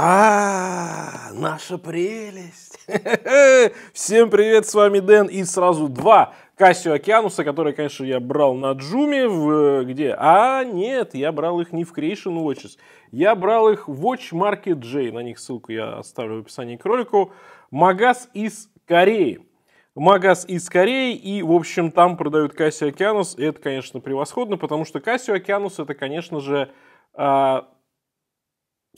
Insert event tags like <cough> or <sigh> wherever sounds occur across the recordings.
А, наша прелесть! <laughs> Всем привет, с вами Дэн и сразу два Кассио Океануса, которые, конечно, я брал на Джуме, в, где? А, нет, я брал их не в Creation Watches, я брал их в Watch Market J, на них ссылку я оставлю в описании к ролику, магаз из Кореи. Магаз из Кореи, и, в общем, там продают Кассио Океанус, и это, конечно, превосходно, потому что Кассио Океанус это, конечно же, а,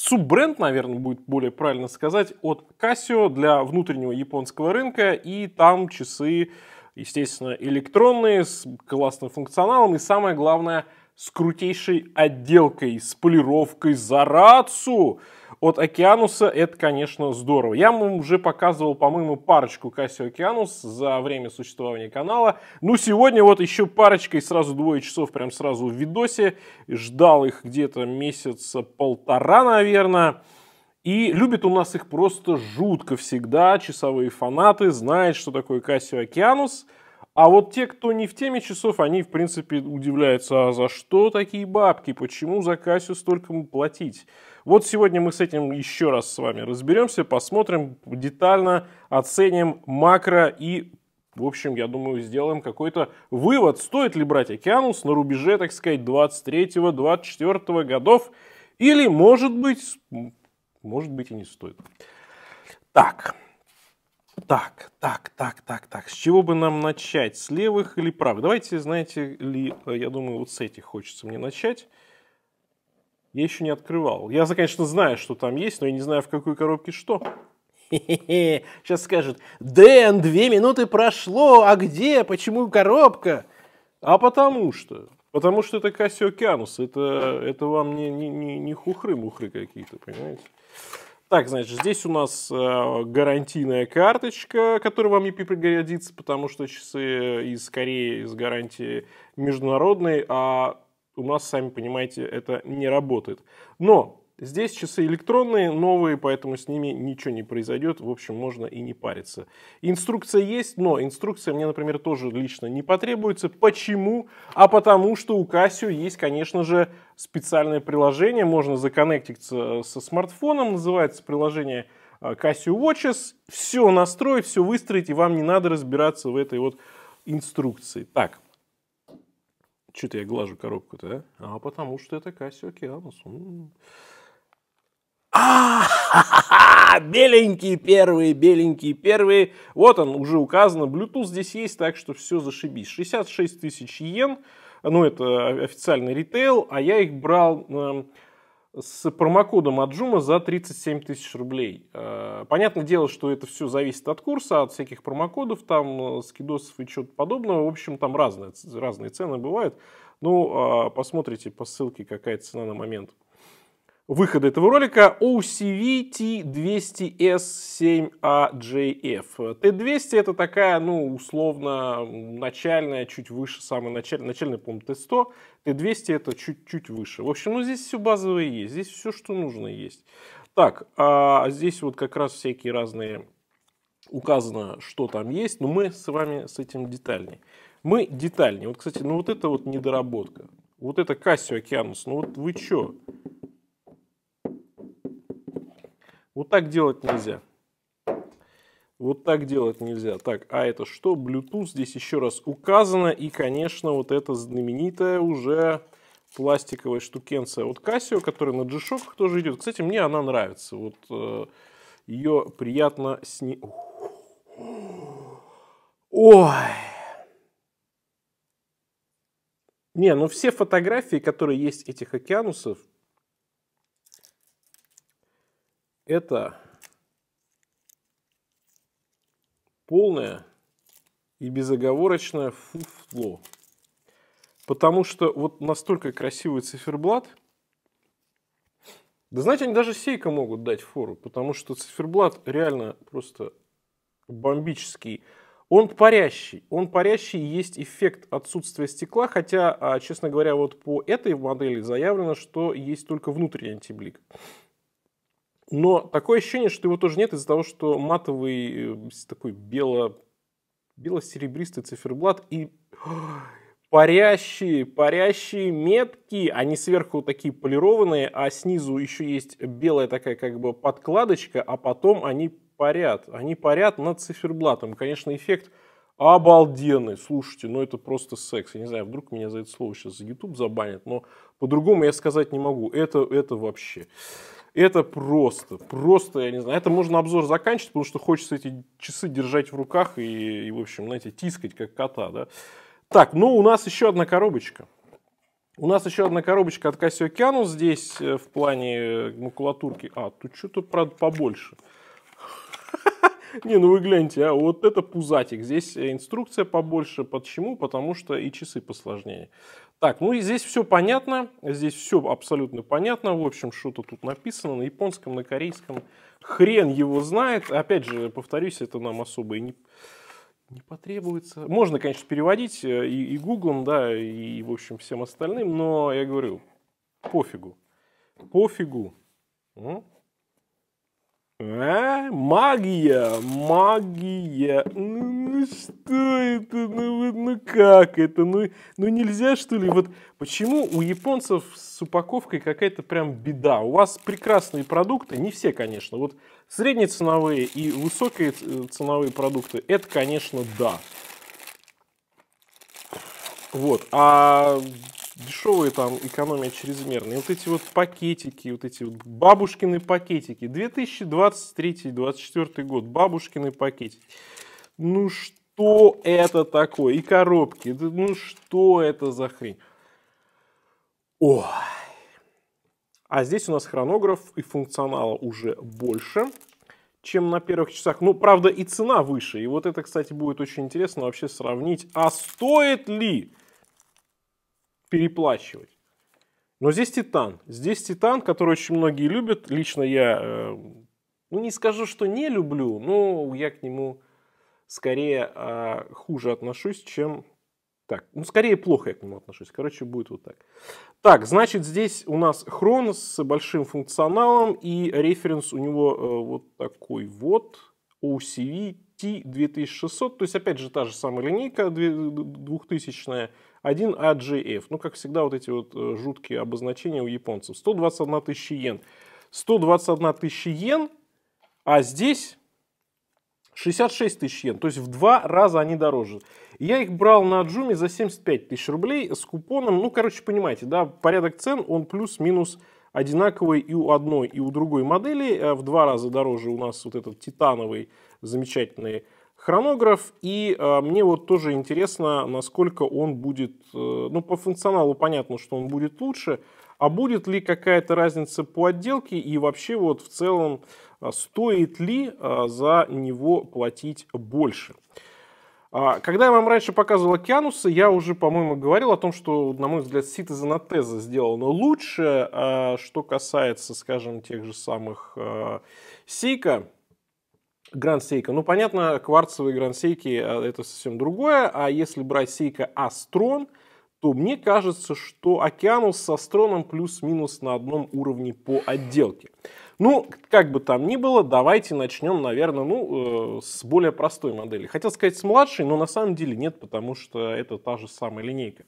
суббренд, наверное, будет более правильно сказать, от Casio для внутреннего японского рынка, и там часы, естественно, электронные, с классным функционалом, и самое главное – с крутейшей отделкой, с полировкой за рацу от Океануса, это, конечно, здорово. Я вам уже показывал, по-моему, парочку Кассио Океанус за время существования канала. Ну, сегодня вот еще парочкой сразу двое часов прям сразу в видосе. Ждал их где-то месяца полтора, наверное. И любит у нас их просто жутко всегда. Часовые фанаты знают, что такое Кассио Океанус. А вот те, кто не в теме часов, они, в принципе, удивляются, а за что такие бабки, почему за Кассию столько платить? Вот сегодня мы с этим еще раз с вами разберемся, посмотрим детально, оценим макро и в общем, я думаю, сделаем какой-то вывод, стоит ли брать Океанус на рубеже, так сказать, 23-24 годов, или, может быть, может быть и не стоит. Так, так, так, так, так, так. С чего бы нам начать? С левых или правых? Давайте, знаете ли, э, я думаю, вот с этих хочется мне начать. Я еще не открывал. Я, конечно, знаю, что там есть, но я не знаю, в какой коробке что. Хе-хе-хе. Сейчас скажут, Дэн, две минуты прошло, а где, почему коробка? А потому что. Потому что это Кассиокеанус, это, это вам не, не, не, не хухры-мухры какие-то, понимаете? Так, значит, здесь у нас э, гарантийная карточка, которая вам не пригодится, потому что часы из Кореи, из гарантии международной, а у нас, сами понимаете, это не работает. Но Здесь часы электронные, новые, поэтому с ними ничего не произойдет. В общем, можно и не париться. Инструкция есть, но инструкция мне, например, тоже лично не потребуется. Почему? А потому что у Casio есть, конечно же, специальное приложение. Можно законнектиться э, со смартфоном. Называется приложение э, Casio Watches. Все настроить, все выстроить, и вам не надо разбираться в этой вот инструкции. Так, что-то я глажу коробку-то, а? А потому что это Casio Okeanos. А, беленькие первые, беленькие первые. Вот он, уже указано. Bluetooth здесь есть, так что все зашибись. 66 тысяч йен, ну это официальный ритейл, а я их брал э, с промокодом от за 37 тысяч рублей. Э, понятное дело, что это все зависит от курса, от всяких промокодов, там, э, скидосов и чего-то подобного. В общем, там разные, разные цены бывают. Ну, э, посмотрите по ссылке, какая цена на момент выхода этого ролика OCV T200S7AJF. T200 это такая, ну, условно, начальная, чуть выше, самая начальная, начальная, по-моему, T100. T200 это чуть-чуть выше. В общем, ну, здесь все базовое есть, здесь все, что нужно есть. Так, а здесь вот как раз всякие разные указано, что там есть, но мы с вами с этим детальнее. Мы детальнее. Вот, кстати, ну вот это вот недоработка. Вот это Кассио Океанус, ну вот вы чё? Вот так делать нельзя. Вот так делать нельзя. Так, а это что? Bluetooth здесь еще раз указано. И, конечно, вот эта знаменитая уже пластиковая штукенция от Casio, которая на G-Shock тоже идет. Кстати, мне она нравится. Вот э, ее приятно сни... Ой! Не, ну все фотографии, которые есть этих океанусов, это полное и безоговорочное фуфло. Потому что вот настолько красивый циферблат. Да знаете, они даже сейка могут дать фору, потому что циферблат реально просто бомбический. Он парящий. Он парящий, есть эффект отсутствия стекла, хотя, а, честно говоря, вот по этой модели заявлено, что есть только внутренний антиблик. Но такое ощущение, что его тоже нет из-за того, что матовый э, такой бело бело-серебристый циферблат и <gasps> парящие, парящие метки. Они сверху такие полированные, а снизу еще есть белая такая как бы подкладочка, а потом они парят. Они парят над циферблатом. Конечно, эффект обалденный. Слушайте, ну это просто секс. Я не знаю, вдруг меня за это слово сейчас YouTube забанят, но по-другому я сказать не могу. Это, это вообще... Это просто, просто, я не знаю, это можно обзор заканчивать, потому что хочется эти часы держать в руках и, и в общем, знаете, тискать как кота, да. Так, ну у нас еще одна коробочка. У нас еще одна коробочка от Casio Oceanus здесь э, в плане э, макулатурки. А, тут что-то, правда, побольше. <laughs> Не, ну вы гляньте, а вот это пузатик. Здесь инструкция побольше. Почему? Потому что и часы посложнее. Так, ну и здесь все понятно, здесь все абсолютно понятно, в общем, что-то тут написано на японском, на корейском, хрен его знает, опять же, повторюсь, это нам особо и не, не потребуется. Можно, конечно, переводить э, и, и гуглом, да, и, в общем, всем остальным, но я говорю, пофигу, пофигу. А? Магия, магия. М-м-м ну что это, ну, ну как это, ну, ну нельзя что ли? Вот почему у японцев с упаковкой какая-то прям беда? У вас прекрасные продукты, не все, конечно, вот средние ценовые и высокие ценовые продукты, это, конечно, да. Вот, а дешевые там экономия чрезмерная. вот эти вот пакетики, вот эти вот бабушкины пакетики. 2023-2024 год, бабушкины пакетики ну что это такое? И коробки, ну что это за хрень? Ой. А здесь у нас хронограф и функционала уже больше, чем на первых часах. Ну, правда, и цена выше. И вот это, кстати, будет очень интересно вообще сравнить. А стоит ли переплачивать? Но здесь титан. Здесь титан, который очень многие любят. Лично я, э, ну, не скажу, что не люблю, но я к нему скорее а, хуже отношусь, чем... Так, ну, скорее плохо я к нему отношусь. Короче, будет вот так. Так, значит, здесь у нас хрон с большим функционалом, и референс у него э, вот такой вот, OCV T2600, то есть, опять же, та же самая линейка 2000-я, 1AGF. А ну, как всегда, вот эти вот э, жуткие обозначения у японцев. 121 тысяча йен. 121 тысяча йен, а здесь 66 тысяч йен, то есть в два раза они дороже. Я их брал на Джуме за 75 тысяч рублей с купоном, ну, короче, понимаете, да, порядок цен, он плюс-минус одинаковый и у одной, и у другой модели, э, в два раза дороже у нас вот этот титановый замечательный хронограф, и э, мне вот тоже интересно, насколько он будет, э, ну, по функционалу понятно, что он будет лучше, а будет ли какая-то разница по отделке и вообще вот в целом а, стоит ли а, за него платить больше. А, когда я вам раньше показывал Океануса, я уже, по-моему, говорил о том, что, на мой взгляд, Citizen от сделано лучше. Что касается, скажем, тех же самых Сейка, Гранд-сейка. Ну, понятно, кварцевые гранд-сейки это совсем другое, а если брать сейка Астрон, то мне кажется, что Океанус с Астроном плюс-минус на одном уровне по отделке. Ну, как бы там ни было, давайте начнем, наверное, ну, э, с более простой модели. Хотел сказать с младшей, но на самом деле нет, потому что это та же самая линейка.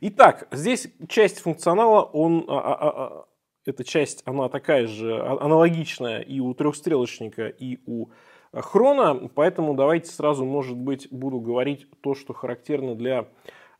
Итак, здесь часть функционала, он, а, а, а, а эта часть, она такая же, а, аналогичная и у трехстрелочника, и у хрона, поэтому давайте сразу, может быть, буду говорить то, что характерно для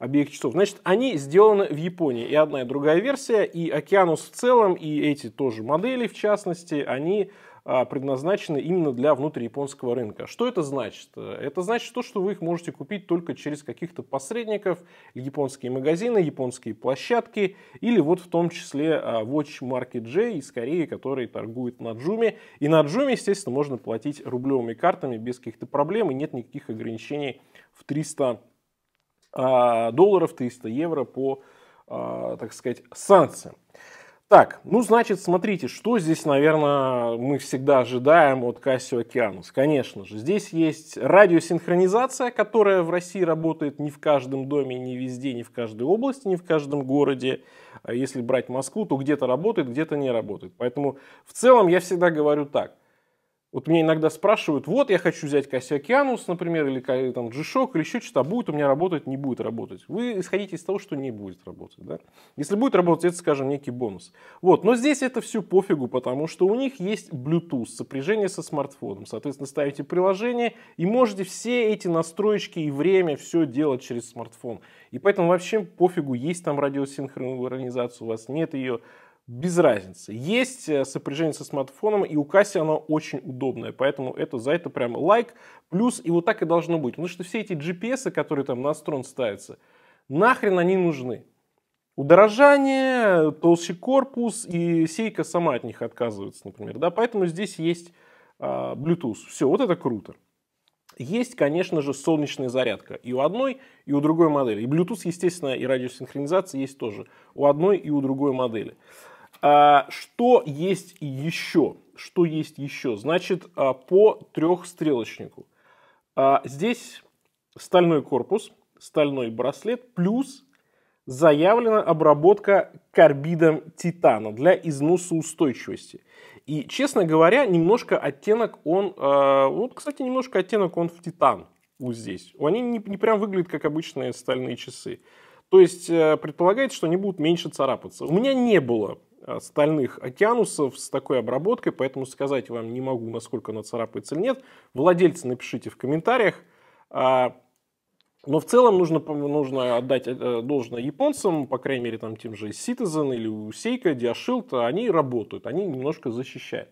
обеих часов. Значит, они сделаны в Японии. И одна, и другая версия, и Океанус в целом, и эти тоже модели, в частности, они а, предназначены именно для внутрияпонского рынка. Что это значит? Это значит то, что вы их можете купить только через каких-то посредников, японские магазины, японские площадки или вот в том числе а, Watch Market J из Кореи, который торгует на Джуме. И на Джуме, естественно, можно платить рублевыми картами без каких-то проблем и нет никаких ограничений в 300 а, долларов, 300 евро по, а, так сказать, санкциям. Так, ну значит, смотрите, что здесь, наверное, мы всегда ожидаем от Casio Океанус. Конечно же, здесь есть радиосинхронизация, которая в России работает не в каждом доме, не везде, не в каждой области, не в каждом городе. А если брать Москву, то где-то работает, где-то не работает. Поэтому в целом я всегда говорю так. Вот мне иногда спрашивают, вот я хочу взять Касси Океанус, например, или там G-Shock, или еще что-то, а будет у меня работать, не будет работать. Вы исходите из того, что не будет работать. Да? Если будет работать, это, скажем, некий бонус. Вот, но здесь это все пофигу, потому что у них есть Bluetooth, сопряжение со смартфоном. Соответственно, ставите приложение и можете все эти настроечки и время все делать через смартфон. И поэтому вообще пофигу, есть там радиосинхронизация у вас, нет ее без разницы. Есть э, сопряжение со смартфоном, и у Касси оно очень удобное, поэтому это за это прям лайк, плюс, и вот так и должно быть. Потому что все эти GPS, которые там на строн ставятся, нахрен они нужны. Удорожание, толще корпус и сейка сама от них отказывается, например. Да? Поэтому здесь есть э, Bluetooth. Все, вот это круто. Есть, конечно же, солнечная зарядка и у одной, и у другой модели. И Bluetooth, естественно, и радиосинхронизация есть тоже у одной и у другой модели. А, что есть еще? Что есть еще? Значит, а, по трехстрелочнику. А, здесь стальной корпус, стальной браслет, плюс заявлена обработка карбидом титана для износа устойчивости. И, честно говоря, немножко оттенок он... Э, вот, кстати, немножко оттенок он в титан вот здесь. Они не, не прям выглядят, как обычные стальные часы. То есть, э, предполагается, что они будут меньше царапаться. У меня не было стальных океанусов с такой обработкой, поэтому сказать вам не могу, насколько она царапается или нет. Владельцы напишите в комментариях. А, но в целом нужно, нужно отдать э, должное японцам, по крайней мере, там тем же Citizen или Seika, Diashield, они работают, они немножко защищают.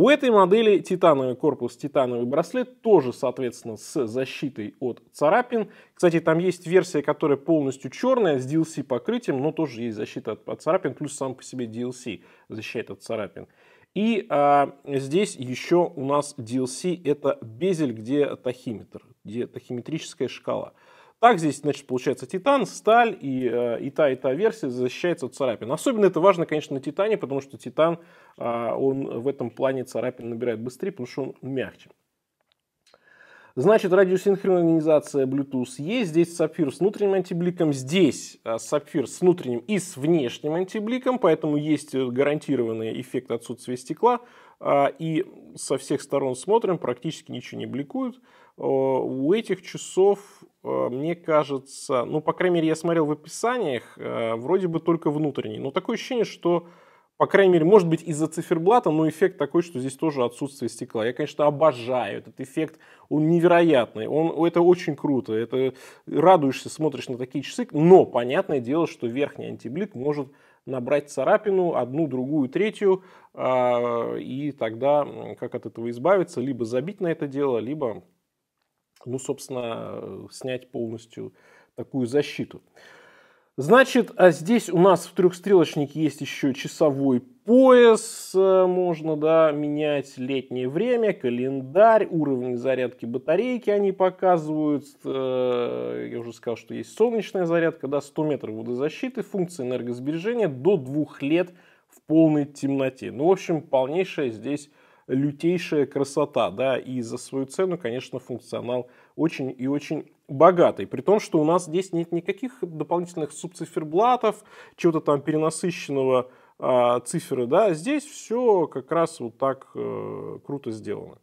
У этой модели титановый корпус, титановый браслет, тоже, соответственно, с защитой от царапин. Кстати, там есть версия, которая полностью черная, с DLC-покрытием, но тоже есть защита от, от царапин, плюс сам по себе DLC защищает от царапин. И а, здесь еще у нас DLC это безель, где тахиметр, где тахиметрическая шкала. Так здесь, значит, получается титан, сталь и, э, и та, и та версия защищается от царапин. Особенно это важно, конечно, на титане, потому что титан, э, он в этом плане царапин набирает быстрее, потому что он мягче. Значит, радиосинхронизация Bluetooth есть. Здесь сапфир с внутренним антибликом. Здесь э, сапфир с внутренним и с внешним антибликом. Поэтому есть гарантированный эффект отсутствия стекла. А, и со всех сторон смотрим, практически ничего не бликует. У этих часов, э, мне кажется, ну, по крайней мере, я смотрел в описаниях, э, вроде бы только внутренний. Но такое ощущение, что, по крайней мере, может быть из-за циферблата, но эффект такой, что здесь тоже отсутствие стекла. Я, конечно, обожаю этот эффект, он невероятный, он, это очень круто, это э, радуешься, смотришь на такие часы, но понятное дело, что верхний антиблик может набрать царапину, одну, другую, третью, а, и тогда как от этого избавиться, либо забить на это дело, либо, ну, собственно, снять полностью такую защиту. Значит, а здесь у нас в трехстрелочнике есть еще часовой пояс э, можно да, менять, летнее время, календарь, уровень зарядки батарейки они показывают. Э, я уже сказал, что есть солнечная зарядка, да, 100 метров водозащиты, функция энергосбережения до двух лет в полной темноте. Ну, в общем, полнейшая здесь лютейшая красота, да, и за свою цену, конечно, функционал очень и очень богатый. При том, что у нас здесь нет никаких дополнительных субциферблатов, чего-то там перенасыщенного э, циферы, да, здесь все как раз вот так э, круто сделано.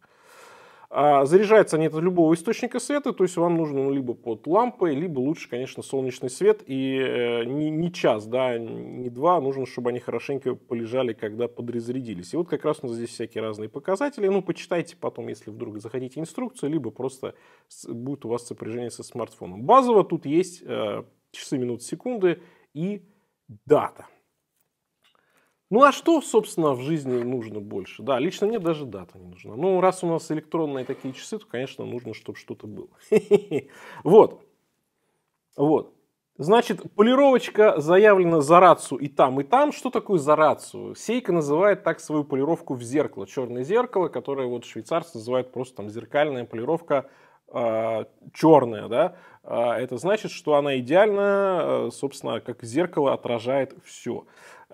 А заряжается они от любого источника света, то есть вам нужно ну, либо под лампой, либо лучше, конечно, солнечный свет. И э, не, не час, да, не два, а нужно, чтобы они хорошенько полежали, когда подразрядились. И вот как раз у нас здесь всякие разные показатели. Ну, почитайте потом, если вдруг захотите инструкцию, либо просто будет у вас сопряжение со смартфоном. Базово тут есть э, часы, минуты, секунды и дата. Ну а что, собственно, в жизни нужно больше? Да, лично мне даже дата не нужна. Ну, раз у нас электронные такие часы, то, конечно, нужно, чтобы что-то было. <laughs> Вот. Вот. Значит, полировочка заявлена за рацию и там, и там. Что такое за рацию? Сейка называет так свою полировку в зеркало. Черное зеркало, которое вот швейцарцы называют просто там зеркальная полировка э, а, черная, да. А, это значит, что она идеально, э, собственно, как зеркало отражает все.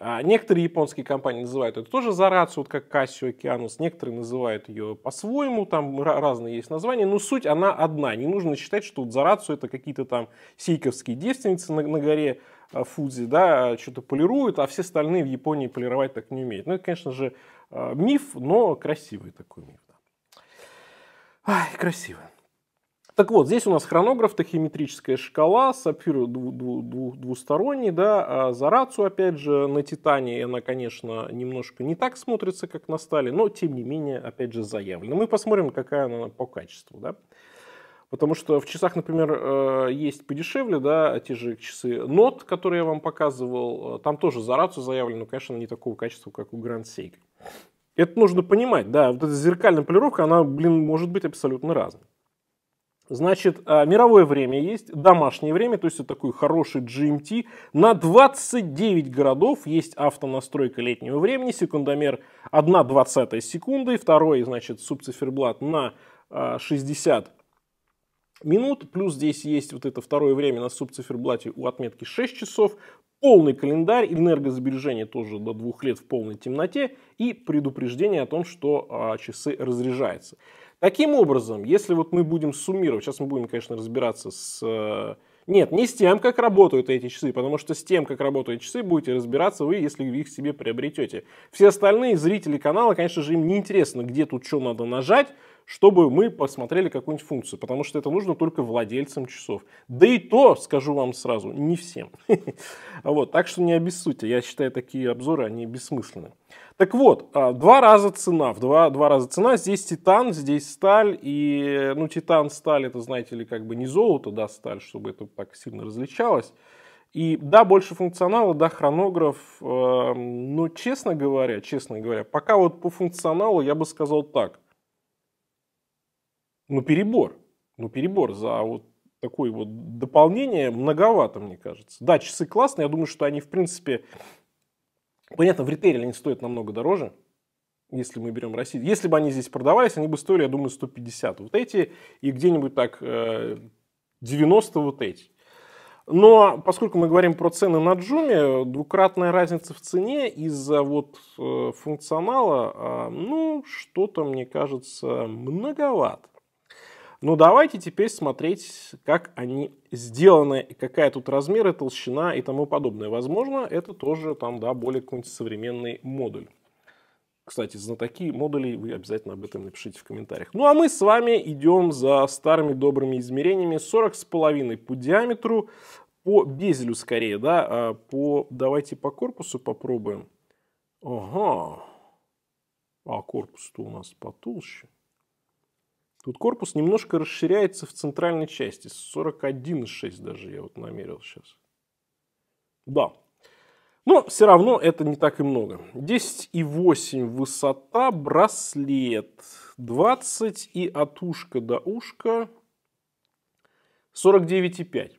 А некоторые японские компании называют это тоже за рацию, вот как Casio Океанус, некоторые называют ее по-своему, там разные есть названия, но суть она одна. Не нужно считать, что вот за рацию это какие-то там сейковские девственницы на, на горе а, Фудзи, да, а, что-то полируют, а все остальные в Японии полировать так не умеют. Ну, это, конечно же, миф, но красивый такой миф. Ай, красивый. Так вот, здесь у нас хронограф, тахиметрическая шкала, сапфир дву дву двусторонний, да, а рацию опять же, на Титане она, конечно, немножко не так смотрится, как на стали, но, тем не менее, опять же, заявлена. Мы посмотрим, какая она по качеству, да. Потому что в часах, например, э, есть подешевле, да, те же часы Not, которые я вам показывал, э, там тоже за рацию заявлено, но, конечно, не такого качества, как у Grand Seiko. Это нужно понимать, да, вот эта зеркальная полировка, она, блин, может быть абсолютно разной. Значит, а, мировое время есть, домашнее время, то есть это такой хороший GMT. На 29 городов есть автонастройка летнего времени, секундомер 1 20 секунды, второй, значит, субциферблат на 60 а, минут, плюс здесь есть вот это второе время на субциферблате у отметки 6 часов, полный календарь, энергосбережение тоже до двух лет в полной темноте и предупреждение о том, что а, часы разряжаются. Таким образом, если вот мы будем суммировать, сейчас мы будем, конечно, разбираться с... Э, нет, не с тем, как работают эти часы, потому что с тем, как работают часы, будете разбираться вы, если вы их себе приобретете. Все остальные зрители канала, конечно же, им не интересно, где тут что надо нажать, чтобы мы посмотрели какую-нибудь функцию, потому что это нужно только владельцам часов. Да и то, скажу вам сразу, не всем. <laughs> Вот, так что не обессудьте, я считаю, такие обзоры, они бессмысленны. Так вот, а, два раза цена, в два, два раза цена, здесь титан, здесь сталь, и, ну, титан, сталь, это, знаете ли, как бы не золото, да, сталь, чтобы это так сильно различалось. И да, больше функционала, да, хронограф, э, но, честно говоря, честно говоря, пока вот по функционалу я бы сказал так, ну, перебор, ну, перебор за вот такое вот дополнение многовато, мне кажется. Да, часы классные, я думаю, что они, в принципе, Понятно, в ритейле они стоят намного дороже, если мы берем Россию. Если бы они здесь продавались, они бы стоили, я думаю, 150. Вот эти и где-нибудь так 90 э, вот эти. Но поскольку мы говорим про цены на джуме, двукратная разница в цене из-за вот э, функционала, а, ну, что-то, мне кажется, многовато. Ну давайте теперь смотреть, как они сделаны, какая тут размеры, толщина и тому подобное. Возможно, это тоже там, да, более какой-нибудь современный модуль. Кстати, знатоки модулей, вы обязательно об этом напишите в комментариях. Ну а мы с вами идем за старыми добрыми измерениями. 40,5 по диаметру, по безелю скорее, да, а по, давайте по корпусу попробуем. Ага, а корпус-то у нас потолще. Тут корпус немножко расширяется в центральной части. 41,6 даже я вот намерил сейчас. Да. Но все равно это не так и много. 10,8 высота, браслет. 20 и от ушка до ушка 49,5.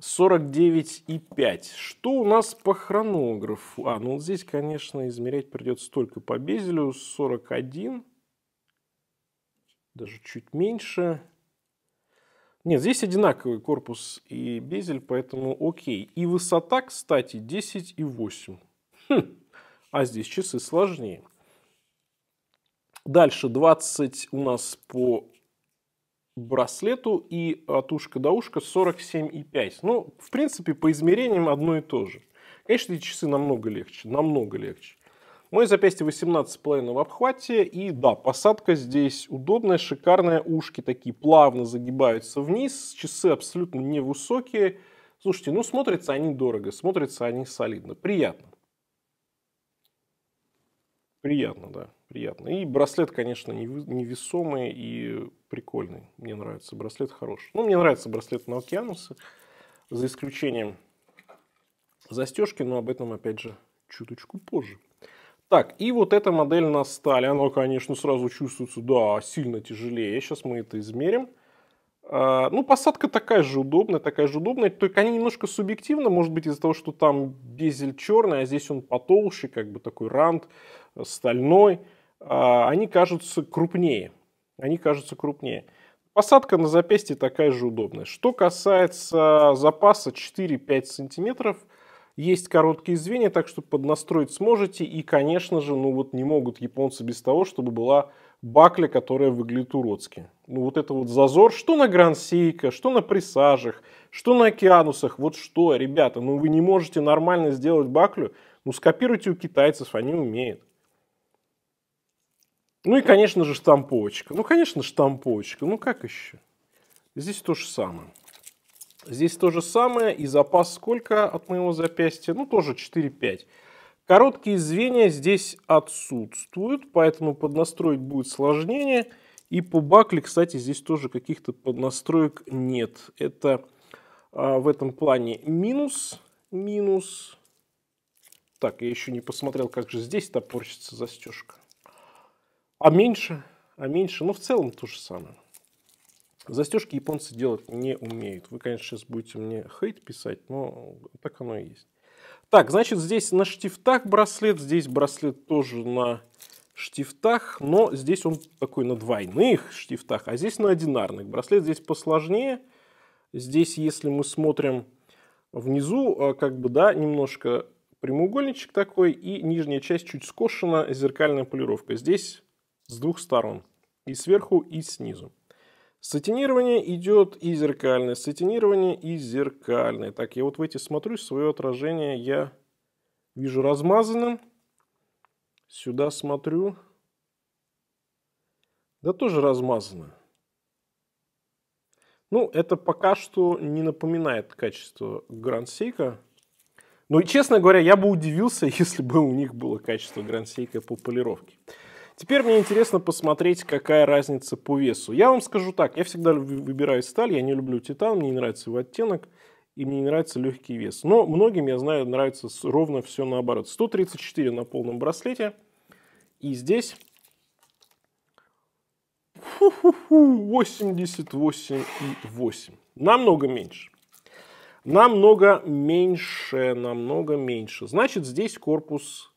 49,5. Что у нас по хронографу? А, ну здесь, конечно, измерять придется только по безелю. 41 даже чуть меньше. Нет, здесь одинаковый корпус и безель, поэтому окей. И высота, кстати, 10,8. Хм. А здесь часы сложнее. Дальше 20 у нас по браслету и от ушка до ушка 47,5. Ну, в принципе, по измерениям одно и то же. Конечно, эти часы намного легче, намного легче. Мое запястье 18,5 в обхвате. И да, посадка здесь удобная, шикарная. Ушки такие плавно загибаются вниз. Часы абсолютно невысокие. Слушайте, ну смотрятся они дорого, смотрятся они солидно. Приятно. Приятно, да, приятно. И браслет, конечно, невесомый и прикольный. Мне нравится, браслет хороший. Ну, мне нравится браслет на океанусы, за исключением застежки, но об этом, опять же, чуточку позже. Так, и вот эта модель на стали, она, конечно, сразу чувствуется, да, сильно тяжелее. Сейчас мы это измерим. А, ну, посадка такая же удобная, такая же удобная, только они немножко субъективны, может быть, из-за того, что там безель черный, а здесь он потолще, как бы такой рант э, стальной. А, они кажутся крупнее. Они кажутся крупнее. Посадка на запястье такая же удобная. Что касается запаса 4-5 сантиметров – есть короткие звенья, так что поднастроить сможете. И, конечно же, ну вот не могут японцы без того, чтобы была бакля, которая выглядит уродски. Ну вот это вот зазор, что на грансейка, что на присажах, что на океанусах, вот что, ребята, ну вы не можете нормально сделать баклю, ну скопируйте у китайцев, они умеют. Ну и, конечно же, штамповочка. Ну, конечно, штамповочка. Ну, как еще? Здесь то же самое. Здесь то же самое, и запас сколько от моего запястья? Ну, тоже 4-5. Короткие звенья здесь отсутствуют, поэтому поднастроить будет сложнее. И по бакле, кстати, здесь тоже каких-то поднастроек нет. Это а, в этом плане минус, минус. Так, я еще не посмотрел, как же здесь топорщится застежка. А меньше, а меньше, но ну, в целом то же самое. Застежки японцы делать не умеют. Вы, конечно, сейчас будете мне хейт писать, но так оно и есть. Так, значит, здесь на штифтах браслет, здесь браслет тоже на штифтах, но здесь он такой на двойных штифтах, а здесь на одинарных. Браслет здесь посложнее. Здесь, если мы смотрим внизу, а, как бы, да, немножко прямоугольничек такой, и нижняя часть чуть скошена, зеркальная полировка. Здесь с двух сторон, и сверху, и снизу. Сатинирование идет и зеркальное, сатинирование и зеркальное. Так, я вот в эти смотрю, свое отражение я вижу размазанным. Сюда смотрю. Да тоже размазано. Ну, это пока что не напоминает качество Грансейка. Ну и, честно говоря, я бы удивился, <laughs> если бы у них было качество Грансейка по полировке. Теперь мне интересно посмотреть, какая разница по весу. Я вам скажу так, я всегда выбираю сталь, я не люблю титан, мне не нравится его оттенок, и мне не нравится легкий вес. Но многим, я знаю, нравится ровно все наоборот. 134 на полном браслете, и здесь... Фу-фу-фу, 88,8. Намного меньше. Намного меньше, намного меньше. Значит, здесь корпус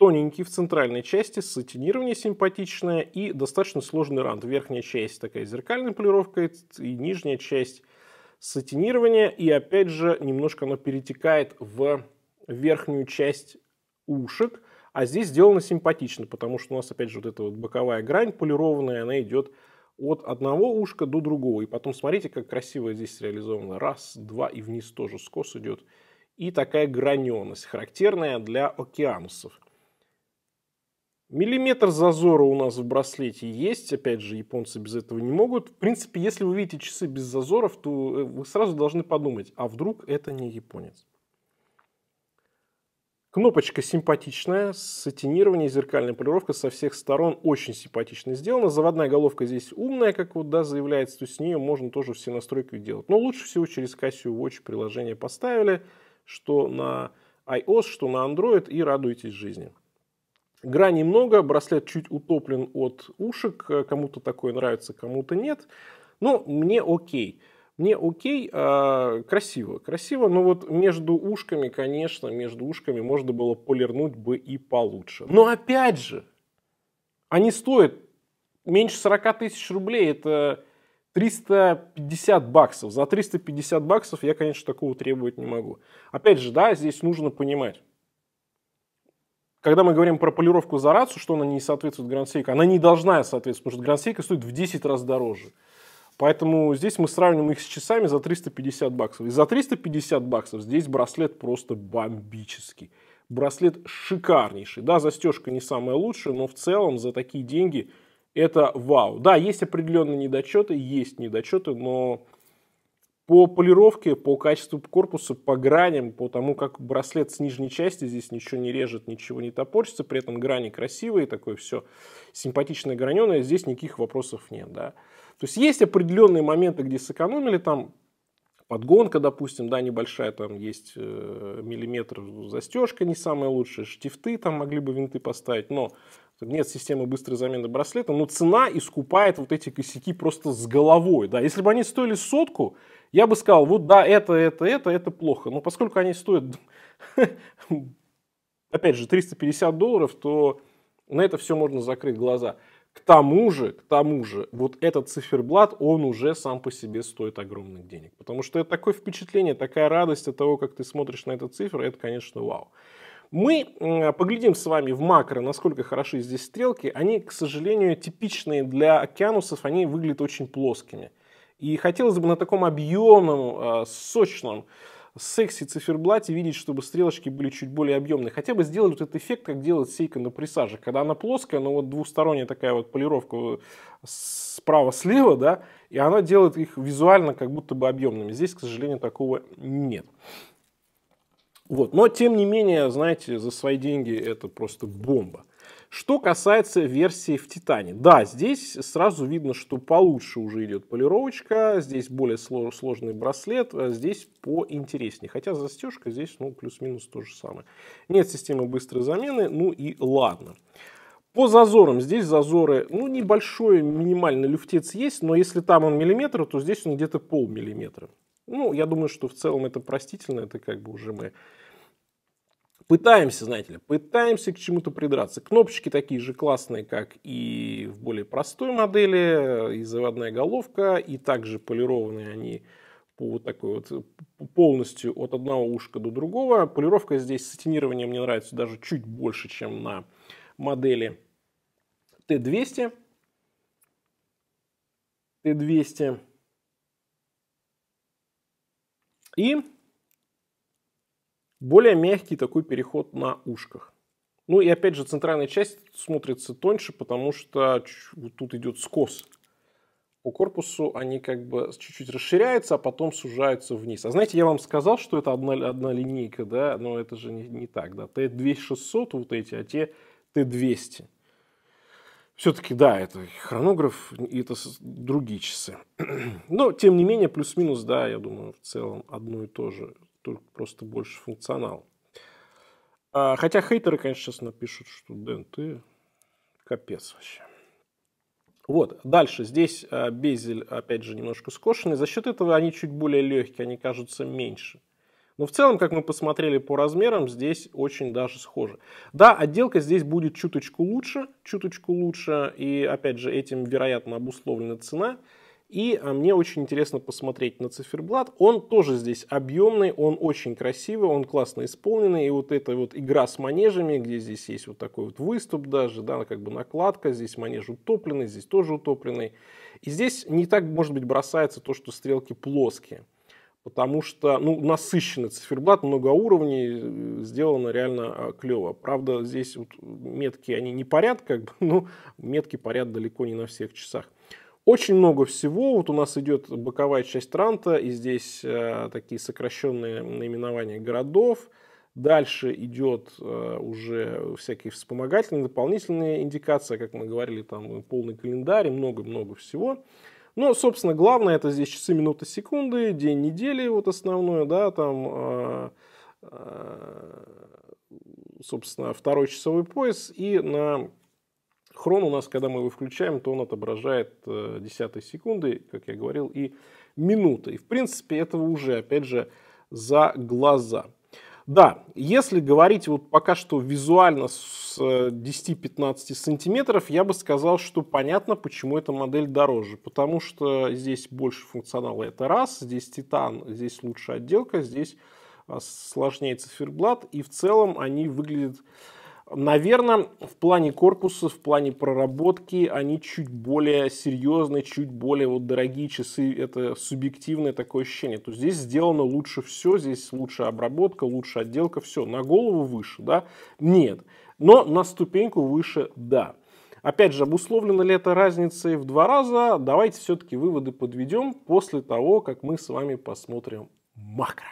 тоненький в центральной части, сатинирование симпатичное и достаточно сложный рант. Верхняя часть такая зеркальная полировка и нижняя часть сатинирование. И опять же, немножко оно перетекает в верхнюю часть ушек. А здесь сделано симпатично, потому что у нас опять же вот эта вот боковая грань полированная, она идет от одного ушка до другого. И потом смотрите, как красиво здесь реализовано. Раз, два, и вниз тоже скос идет. И такая граненость, характерная для океанусов. Миллиметр зазора у нас в браслете есть, опять же, японцы без этого не могут. В принципе, если вы видите часы без зазоров, то э, вы сразу должны подумать, а вдруг это не японец. Кнопочка симпатичная, сатинирование, зеркальная полировка со всех сторон очень симпатично сделана. Заводная головка здесь умная, как вот да, заявляется, то есть с нее можно тоже все настройки делать. Но лучше всего через Casio Watch приложение поставили, что на iOS, что на Android и радуйтесь жизни. Граней много, браслет чуть утоплен от ушек, э, кому-то такое нравится, кому-то нет. Но ну, мне окей. Мне окей, а, красиво, красиво, но вот между ушками, конечно, между ушками можно было полирнуть бы и получше. Но опять же, они стоят меньше 40 тысяч рублей, это 350 баксов. За 350 баксов я, конечно, такого требовать не могу. Опять же, да, здесь нужно понимать, когда мы говорим про полировку за рацию, что она не соответствует грансейка, она не должна соответствовать, потому что грансейка стоит в 10 раз дороже. Поэтому здесь мы сравним их с часами за 350 баксов. И за 350 баксов здесь браслет просто бомбический. Браслет шикарнейший. Да, застежка не самая лучшая, но в целом за такие деньги это вау. Да, есть определенные недочеты, есть недочеты, но по полировке, по качеству корпуса, по граням, по тому, как браслет с нижней части здесь ничего не режет, ничего не топорщится, при этом грани красивые, такое все симпатичное граненое, здесь никаких вопросов нет, да. То есть есть определенные моменты, где сэкономили, там подгонка, допустим, да, небольшая, там есть э, миллиметр застежка не самая лучшая, штифты там могли бы винты поставить, но нет системы быстрой замены браслета, но цена искупает вот эти косяки просто с головой. Да. Если бы они стоили сотку, я бы сказал, вот да, это, это, это, это плохо. Но поскольку они стоят, <laughs> опять же, 350 долларов, то на это все можно закрыть глаза. К тому же, к тому же, вот этот циферблат, он уже сам по себе стоит огромных денег. Потому что это такое впечатление, такая радость от того, как ты смотришь на эту цифру, это, конечно, вау. Мы поглядим с вами в макро, насколько хороши здесь стрелки. Они, к сожалению, типичные для океанусов, они выглядят очень плоскими. И хотелось бы на таком объемном, а, сочном, секси циферблате видеть, чтобы стрелочки были чуть более объемные. Хотя бы сделать вот этот эффект, как делает сейка на присаже. Когда она плоская, но вот двусторонняя такая вот полировка э, справа-слева, да, и она делает их визуально как будто бы объемными. Здесь, к сожалению, такого нет. Вот. Но, тем не менее, знаете, за свои деньги это просто бомба. Что касается версии в Титане. Да, здесь сразу видно, что получше уже идет полировочка, здесь более сложный браслет, а здесь поинтереснее. Хотя застежка здесь ну, плюс-минус то же самое. Нет системы быстрой замены, ну и ладно. По зазорам. Здесь зазоры, ну, небольшой минимальный люфтец есть, но если там он миллиметр, то здесь он где-то полмиллиметра. Ну, я думаю, что в целом это простительно, это как бы уже мы пытаемся, знаете ли, пытаемся к чему-то придраться. Кнопочки такие же классные, как и в более простой модели, э, и заводная головка, и также полированные они по вот такой вот полностью от одного ушка до другого. Полировка здесь с сатинированием мне нравится даже чуть больше, чем на модели Т200. Т200. И более мягкий такой переход на ушках. Ну и опять же центральная часть смотрится тоньше, потому что вот тут идет скос. По корпусу они как бы чуть-чуть расширяются, а потом сужаются вниз. А знаете, я вам сказал, что это одна, одна линейка, да, но это же не, не так, да. Т-2600 вот эти, а те Т-200. Все-таки, да, это хронограф, и это другие часы. <clears throat> Но, тем не менее, плюс-минус, да, я думаю, в целом одно и то же только просто больше функционал. А, хотя хейтеры, конечно, сейчас напишут, что Дэн, ты капец вообще. Вот, дальше. Здесь а, безель, опять же, немножко скошенный. За счет этого они чуть более легкие, они кажутся меньше. Но в целом, как мы посмотрели по размерам, здесь очень даже схоже. Да, отделка здесь будет чуточку лучше, чуточку лучше, и опять же этим, вероятно, обусловлена цена. И а, мне очень интересно посмотреть на циферблат. Он тоже здесь объемный, он очень красивый, он классно исполненный. И вот эта вот игра с манежами, где здесь есть вот такой вот выступ даже, да, как бы накладка. Здесь манеж утопленный, здесь тоже утопленный. И здесь не так, может быть, бросается то, что стрелки плоские. Потому что, ну, насыщенный циферблат, много уровней, э, сделано реально а, клево. Правда, здесь вот метки, они не парят, как бы, <laughs> но метки парят далеко не на всех часах. Очень много всего. Вот у нас идет боковая часть Транта, и здесь э, такие сокращенные наименования городов. Дальше идет э, уже всякие вспомогательные, дополнительные индикации, как мы говорили, там ну, полный календарь много-много всего. Но, собственно, главное это здесь часы, минуты, секунды, день недели, вот основное, да, там, э, э, собственно, второй часовой пояс и на Хрон у нас, когда мы его включаем, то он отображает э, десятые секунды, как я говорил, и минуты. И, в принципе, этого уже, опять же, за глаза. Да, если говорить вот пока что визуально с 10-15 э, сантиметров, я бы сказал, что понятно, почему эта модель дороже. Потому что здесь больше функционала, это раз, здесь титан, здесь лучше отделка, здесь а, сложнее циферблат, и в целом они выглядят Наверное, в плане корпуса, в плане проработки они чуть более серьезные, чуть более вот дорогие часы. Это субъективное такое ощущение. То есть здесь сделано лучше все, здесь лучшая обработка, лучшая отделка, все. На голову выше, да? Нет. Но на ступеньку выше, да. Опять же, обусловлено ли это разницей в два раза? Давайте все-таки выводы подведем после того, как мы с вами посмотрим макро.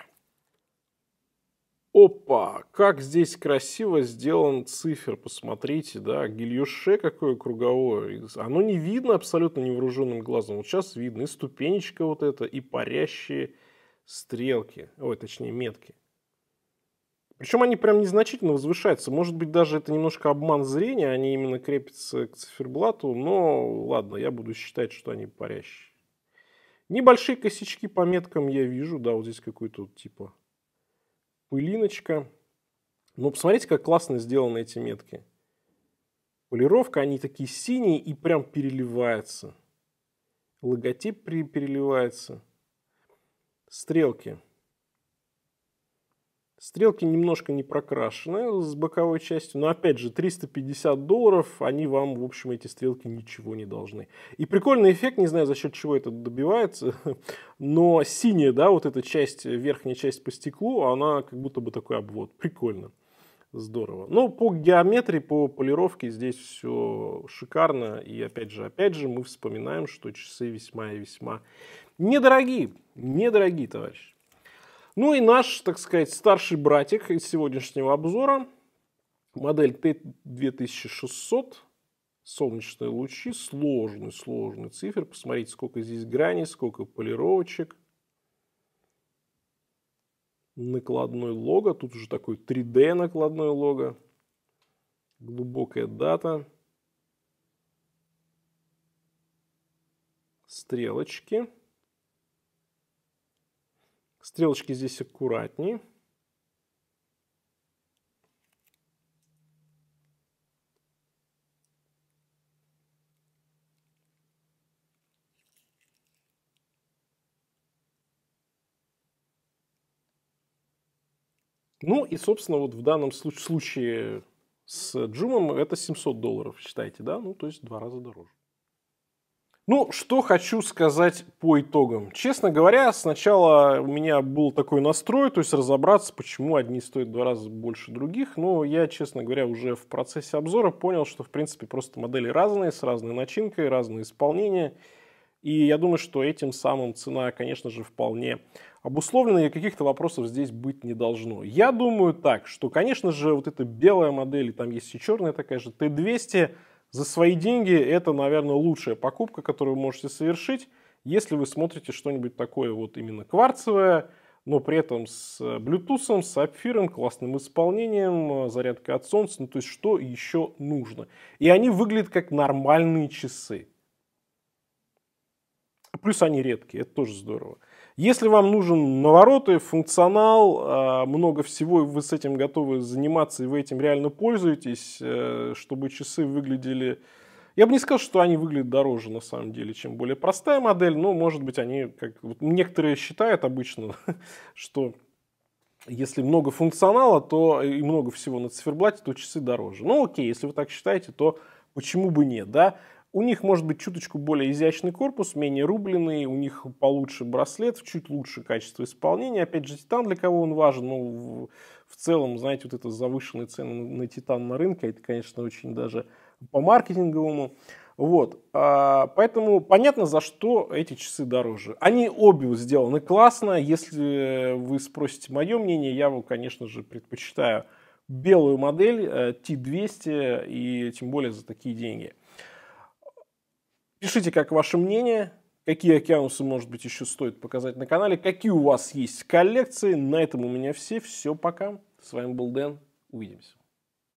Опа, как здесь красиво сделан цифер, посмотрите, да, гильюше какое круговое. Оно не видно абсолютно невооруженным глазом, вот сейчас видно и ступенечка вот эта, и парящие стрелки, ой, точнее метки. Причем они прям незначительно возвышаются, может быть даже это немножко обман зрения, они именно крепятся к циферблату, но ладно, я буду считать, что они парящие. Небольшие косячки по меткам я вижу, да, вот здесь какой-то вот типа пылиночка. но посмотрите, как классно сделаны эти метки. Полировка, они такие синие и прям переливаются. Логотип переливается. Стрелки. Стрелки немножко не прокрашены с боковой частью, но опять же 350 долларов, они вам, в общем, эти стрелки ничего не должны. И прикольный эффект, не знаю за счет чего это добивается, <laughs> но синяя, да, вот эта часть, верхняя часть по стеклу, она как будто бы такой обвод, прикольно. Здорово. Но ну, по геометрии, по полировке здесь все шикарно. И опять же, опять же, мы вспоминаем, что часы весьма и весьма недорогие. Недорогие, товарищи. Ну и наш, так сказать, старший братик из сегодняшнего обзора, модель Т2600, солнечные лучи, сложный, сложный цифер. Посмотрите, сколько здесь граней, сколько полировочек. Накладной лого, тут уже такой 3D накладной лого. Глубокая дата. Стрелочки. Стрелочки здесь аккуратнее. Ну и, собственно, вот в данном случае с джумом это 700 долларов, считайте, да? Ну, то есть в два раза дороже. Ну, что хочу сказать по итогам. Честно говоря, сначала у меня был такой настрой, то есть разобраться, почему одни стоят в два раза больше других. Но я, честно говоря, уже в процессе обзора понял, что, в принципе, просто модели разные, с разной начинкой, разное исполнение. И я думаю, что этим самым цена, конечно же, вполне обусловлена, и каких-то вопросов здесь быть не должно. Я думаю так, что, конечно же, вот эта белая модель, и там есть и черная такая же, Т-200, за свои деньги это, наверное, лучшая покупка, которую вы можете совершить, если вы смотрите что-нибудь такое вот именно кварцевое, но при этом с э, Bluetooth, с сапфиром, классным исполнением, э, зарядкой от солнца, ну то есть что еще нужно. И они выглядят как нормальные часы. Плюс они редкие, это тоже здорово. Если вам нужен навороты, функционал, а, много всего, и вы с этим готовы заниматься, и вы этим реально пользуетесь, э, чтобы часы выглядели... Я бы не сказал, что они выглядят дороже на самом деле, чем более простая модель, но, может быть, они, как вот некоторые считают обычно, <laughs> что если много функционала, то и много всего на циферблате, то часы дороже. Ну окей, если вы так считаете, то почему бы нет, да? У них может быть чуточку более изящный корпус, менее рубленый, у них получше браслет, чуть лучше качество исполнения. Опять же, титан для кого он важен? Ну, в целом, знаете, вот это завышенные цены на титан на рынке, это, конечно, очень даже по маркетинговому. Вот, а, поэтому понятно, за что эти часы дороже. Они обе сделаны классно. Если вы спросите мое мнение, я, конечно же, предпочитаю белую модель T200 э, и тем более за такие деньги. Пишите, как ваше мнение, какие океанусы, может быть, еще стоит показать на канале, какие у вас есть коллекции. На этом у меня все. Все, пока. С вами был Дэн. Увидимся.